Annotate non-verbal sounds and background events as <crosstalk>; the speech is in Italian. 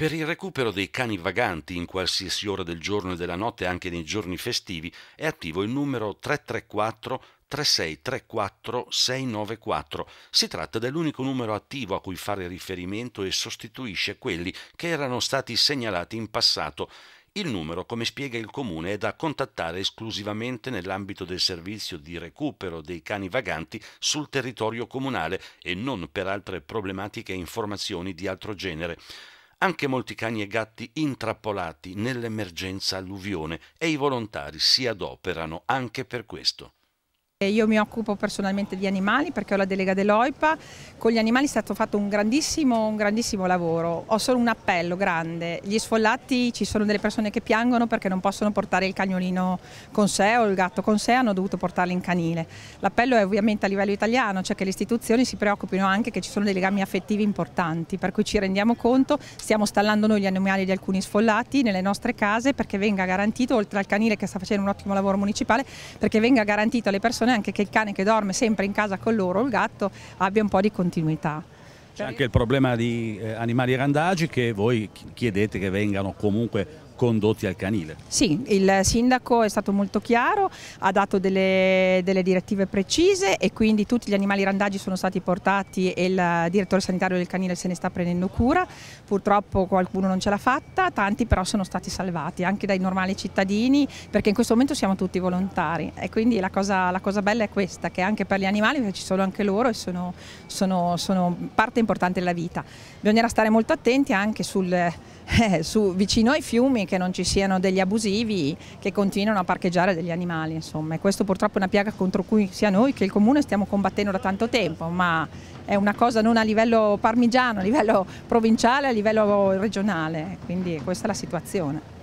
Per il recupero dei cani vaganti in qualsiasi ora del giorno e della notte, anche nei giorni festivi, è attivo il numero 334 3634 694. Si tratta dell'unico numero attivo a cui fare riferimento e sostituisce quelli che erano stati segnalati in passato. Il numero, come spiega il comune, è da contattare esclusivamente nell'ambito del servizio di recupero dei cani vaganti sul territorio comunale e non per altre problematiche e informazioni di altro genere anche molti cani e gatti intrappolati nell'emergenza alluvione e i volontari si adoperano anche per questo. Io mi occupo personalmente di animali perché ho la delega dell'OIPA, con gli animali è stato fatto un grandissimo, un grandissimo, lavoro, ho solo un appello grande, gli sfollati ci sono delle persone che piangono perché non possono portare il cagnolino con sé o il gatto con sé, hanno dovuto portarli in canile. L'appello è ovviamente a livello italiano, cioè che le istituzioni si preoccupino anche che ci sono dei legami affettivi importanti, per cui ci rendiamo conto, stiamo stallando noi gli animali di alcuni sfollati nelle nostre case perché venga garantito, oltre al canile che sta facendo un ottimo lavoro municipale, perché venga garantito alle persone situazione anche che il cane che dorme sempre in casa con loro, il gatto, abbia un po' di continuità. C'è anche il problema di eh, animali randagi che voi chiedete che vengano comunque condotti al canile. Sì, il sindaco è stato molto chiaro, ha dato delle, delle direttive precise e quindi tutti gli animali randaggi sono stati portati e il direttore sanitario del canile se ne sta prendendo cura. Purtroppo qualcuno non ce l'ha fatta, tanti però sono stati salvati anche dai normali cittadini perché in questo momento siamo tutti volontari e quindi la cosa, la cosa bella è questa, che anche per gli animali perché ci sono anche loro e sono, sono, sono parte importante della vita. Bisognerà stare molto attenti anche sul, <laughs> eh, su, vicino ai fiumi che non ci siano degli abusivi che continuano a parcheggiare degli animali. Insomma. E questo purtroppo è una piaga contro cui sia noi che il Comune stiamo combattendo da tanto tempo, ma è una cosa non a livello parmigiano, a livello provinciale, a livello regionale, quindi questa è la situazione.